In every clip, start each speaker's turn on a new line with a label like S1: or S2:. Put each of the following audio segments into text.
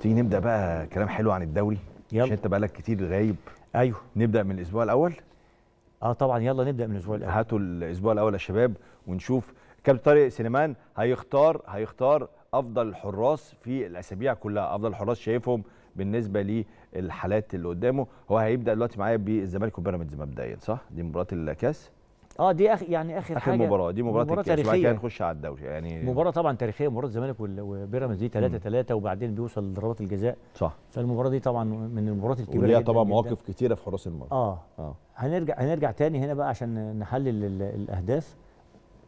S1: تيجي نبدا بقى كلام حلو عن الدوري يلا عشان انت بقالك كتير غايب ايوه نبدا من الاسبوع الاول اه طبعا يلا نبدا من الاسبوع الاول هاتوا الاسبوع الاول يا شباب ونشوف كابتن طارق سليمان هيختار هيختار افضل الحراس في الاسابيع كلها افضل الحراس شايفهم بالنسبه للحالات اللي قدامه هو هيبدا دلوقتي معايا بالزمالك وبيراميدز مبدئيا صح دي مباراه الكاس اه دي اخ يعني اخر, آخر حاجه مباراه دي مباراه, مباراة تاريخيه بعد كده نخش على الدوري يعني مباراه طبعا تاريخيه مباراه الزمالك وبيراميدز دي 3 3 وبعدين بيوصل لضربات الجزاء صح فالمباراه دي طبعا من المباريات الكبيره وليها طبعا مواقف كثيره في حراس المرمى اه اه هنرجع هنرجع تاني هنا بقى عشان نحلل الاهداف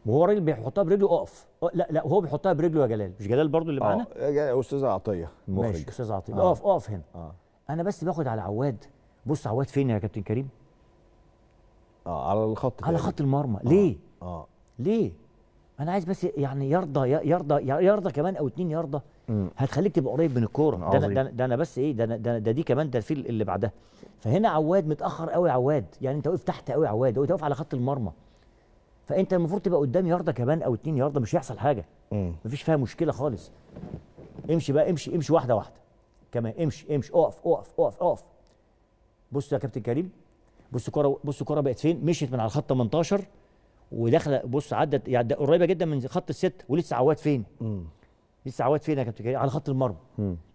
S1: وهو راجل بيحطها برجله اقف لا لا هو بيحطها برجله يا جلال مش جلال برضو اللي معانا اه استاذ عطيه المخرج ماشي استاذ عطيه آه. اقف اقف هنا آه. انا بس باخد على عواد بص عواد فين يا كابتن كريم اه على الخط على خط المرمى آه. ليه؟ اه ليه؟ انا عايز بس يعني يرضى يرضى يرضى كمان او اتنين يرضى هتخليك تبقى قريب من الكوره ده, أنا ده انا بس ايه ده ده, ده دي كمان ده الفيل اللي بعدها فهنا عواد متاخر قوي عواد يعني انت واقف تحت قوي عواد أنت واقف على خط المرمى فانت المفروض تبقى قدام يارده كمان او اتنين يارده مش هيحصل حاجه مم. مفيش فيها مشكله خالص امشي بقى امشي امشي واحده واحده كمان امشي امشي اقف اقف اقف اقف بص يا كابتن كريم بص الكره بص الكره بقت فين مشيت من على خط 18 ودخل بص عدت يعني قريبه جدا من خط الست ولسه عواد فين مم. لسه عواد فين يا كابتن كريم على خط المرمى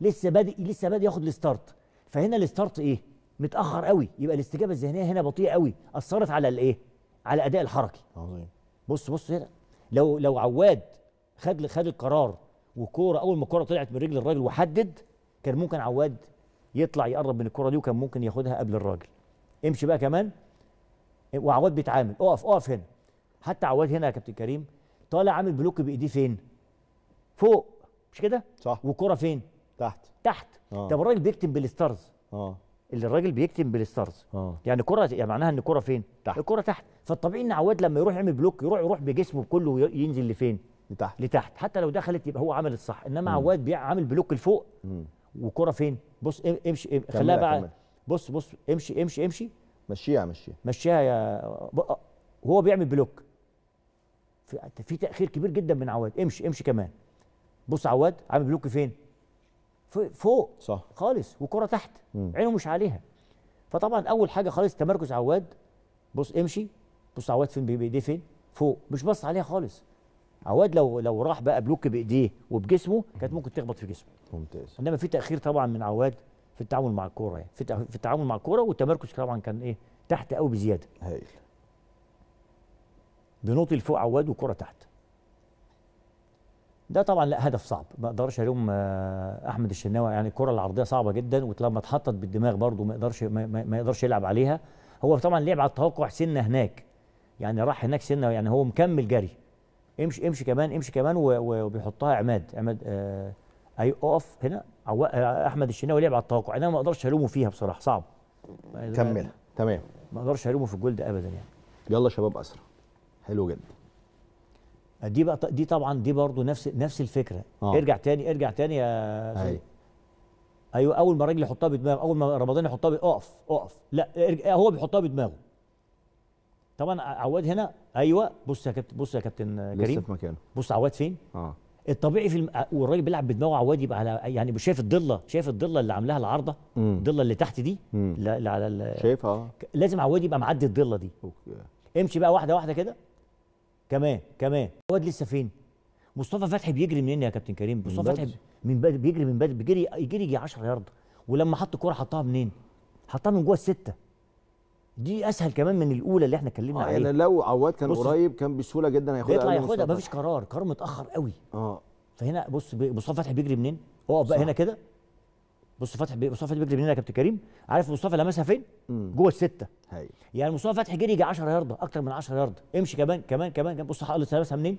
S1: لسه بادئ لسه بادئ ياخد الستارت فهنا الستارت ايه متاخر قوي يبقى الاستجابه الذهنيه هنا بطيئه قوي اثرت على الايه على الاداء الحركي عظيم بص بص هنا لو لو عواد خد خد القرار وكوره اول ما الكوره طلعت من رجل الراجل وحدد كان ممكن عواد يطلع يقرب من الكوره دي وكان ممكن ياخدها قبل الراجل امشي بقى كمان وعواد بيتعامل اقف اقف هنا حتى عواد هنا يا كابتن كريم طالع عامل بلوك بايديه فين؟ فوق مش كده؟ صح والكره فين؟ تحت تحت آه. طب الراجل بيكتم بالستارز اه اللي الراجل بيكتم بالستارز آه. يعني كره يعني معناها ان الكره فين؟ تحت الكره تحت فالطبيعي ان عواد لما يروح يعمل بلوك يروح يروح بجسمه كله ينزل لفين؟ لتحت لتحت حتى لو دخلت يبقى هو عمل الصح انما م. عواد عامل بلوك لفوق وكرة فين؟ بص امشي خليها بقى بص بص امشي امشي امشي مشيها مشيها مشيها يا وهو بيعمل بلوك في تاخير كبير جدا من عواد امشي امشي كمان بص عواد عامل بلوك فين فوق صح خالص وكره تحت عينه مش عليها فطبعا اول حاجه خالص تمركز عواد بص امشي بص عواد فين بايديه فين فوق مش بص عليها خالص عواد لو لو راح بقى بلوك بايديه وبجسمه كانت ممكن تخبط في جسمه ممتاز انما في تاخير طبعا من عواد في التعامل مع الكوره يعني في التعامل مع الكوره والتمركز طبعا كان ايه تحت قوي بزياده هايل بنوطي لفوق عواد وكره تحت ده طبعا لا هدف صعب ما اقدرش الوم آه، احمد الشناوي يعني الكره العرضيه صعبه جدا ولما اتحطت بالدماغ برده ما يقدرش ما, يقدرش يلعب عليها هو طبعا لعب على التوقع سنه هناك يعني راح هناك سنه يعني هو مكمل جري امشي امشي كمان امشي كمان وبيحطها عماد عماد آه هيقف هنا احمد الشناوي لعب على التوقع انا ما اقدرش الومه فيها بصراحه صعب كمل تمام ما اقدرش الومه في الجول ده ابدا يعني يلا شباب اسرع حلو جدا دي بقى دي طبعا دي برضو نفس نفس الفكره آه. ارجع تاني ارجع تاني يا أي. ايوه اول ما راجل يحطها بدماغه اول ما رمضان يحطها اقف اقف لا ارجع هو بيحطها بدماغه طبعا عواد هنا ايوه بص يا كابتن بص يا كابتن كريم لسه في مكانه بص عواد فين اه الطبيعي في الم... والراجل بيلعب بدماغه عواد يبقى على يعني شايف الضله شايف الضله اللي عاملاها العارضه الضله اللي تحت دي اللي آه. على ال... شايفها لازم عواد يبقى معدي الضله دي أوكي. امشي بقى واحده واحده كده كمان كمان عواد لسه فين مصطفى فتحي بيجري منين يا كابتن كريم مصطفى فتحي من بيجري من بدري بيجري يجري يجي 10 يارد ولما حط الكوره حطها منين حطها من جوه السته دي اسهل كمان من الاولى اللي احنا اتكلمنا آه عليها يعني لو عواد كان قريب كان بسهوله جدا هياخدها بيطلع ياخدها مفيش قرار قرار متاخر قوي اه فهنا بص مصطفى فتحي بيجري منين اقف بقى هنا كده بص فتحي بي... مصطفى فتحي بيجري منين يا كابتن كريم عارف مصطفى لمسها فين جوه السته هي. يعني مصطفى فتحي جري 10 يارده اكتر من 10 يارده امشي كمان كمان كمان بص خالص لمسها منين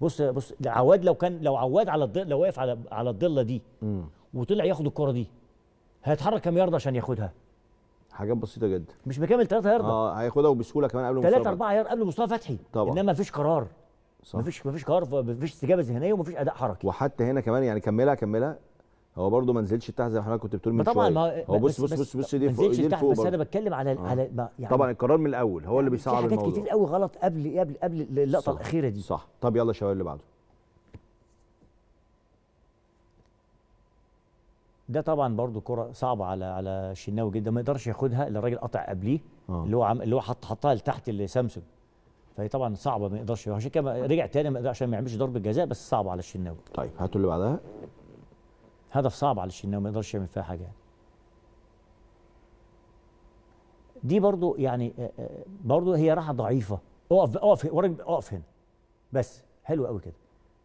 S1: بص بص عواد لو كان لو عواد على الضل لو واقف على على الضله دي مم. وطلع ياخد الكره دي هيتحرك كام يارده عشان ياخدها حاجات بسيطه جدا مش مكمل 3 يارد اه هياخدها وبسهوله كمان قبل 3 4 يارد قبل مصطفى فتحي طبعا انما مفيش قرار صح مفيش مفيش قرار مفيش استجابه ذهنيه ومفيش اداء حركي وحتى هنا كمان يعني كملها كملها هو برضه ما نزلش تحت زي ما حضرتك كنت بتقول من طبعا شويه هو بص بص بص بص دي فوق دي فوق بس انا بتكلم على آه. على يعني طبعا القرار من الاول هو اللي يعني بيصعب الموضوع في حاجات كتير قوي غلط قبل قبل قبل اللقطه الاخيره دي صح طب يلا شباب اللي بعده ده طبعا برضو كره صعبه على على الشناوي جدا ما يقدرش ياخدها الا الراجل قطع قبليه آه. اللي هو عم اللي هو حط حطها لتحت لسامسونج فهي طبعا صعبه ما يقدرش عشان كده رجع تاني ما عشان ما يعملش ضربه جزاء بس صعبه على الشناوي طيب هاتوا اللي بعدها هدف صعب على الشناوي ما يقدرش يعمل فيها حاجه يعني. دي برضو يعني آه، آه، برضو هي راحه ضعيفه اقف اقف اقف هنا بس حلو قوي كده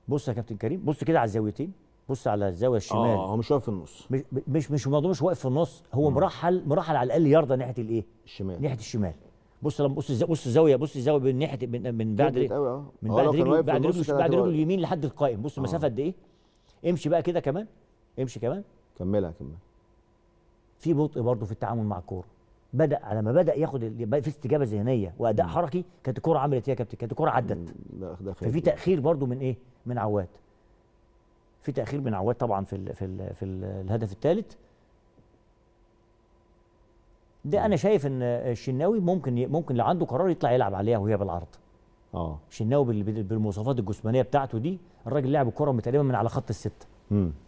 S1: بص يا كابتن كريم بص كده على الزاويتين بص على الزاويه الشمال اه هو مش واقف في النص مش مش مش مش واقف في النص هو مرحل مرحل على الاقل يرضى ناحيه الايه الشمال ناحيه الشمال بص لما بص بص الزاويه بص الزاويه من ناحيه من, من بعد رجل آه. من آه، بعد رجله بعد رجله بعد رجله اليمين لحد القائم بص آه. المسافه قد ايه امشي بقى كده كمان امشي كمان كملها كمان في بطء برضه في التعامل مع الكوره بدا على ما بدا ياخد في استجابه ذهنيه واداء حركي كانت الكوره عملت ايه يا كابتن كانت الكوره عدت ففي تاخير برضه من ايه من عواد في تاخير بن عواد طبعا في الـ في الـ في الهدف الثالث ده انا شايف ان الشناوي ممكن ممكن لو عنده قرار يطلع يلعب عليها وهي بالعرض اه الشناوي بالمواصفات الجسمانيه بتاعته دي الراجل لعب الكره تقريبا من على خط السته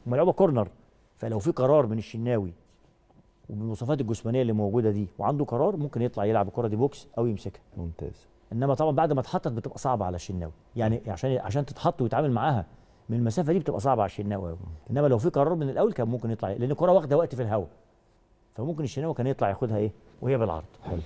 S1: ملعوبه كورنر فلو في قرار من الشناوي وبالمواصفات الجسمانيه اللي موجوده دي وعنده قرار ممكن يطلع يلعب الكره دي بوكس او يمسكها ممتاز انما طبعا بعد ما اتحطت بتبقى صعبه على الشناوي يعني عشان عشان تتحط ويتعامل معاها من المسافه دي بتبقى صعبه على الشناوي انما لو في قرار من الاول كان ممكن يطلع لان الكره واخده وقت في الهواء فممكن الشناوي كان يطلع ياخدها ايه وهي بالعرض حلو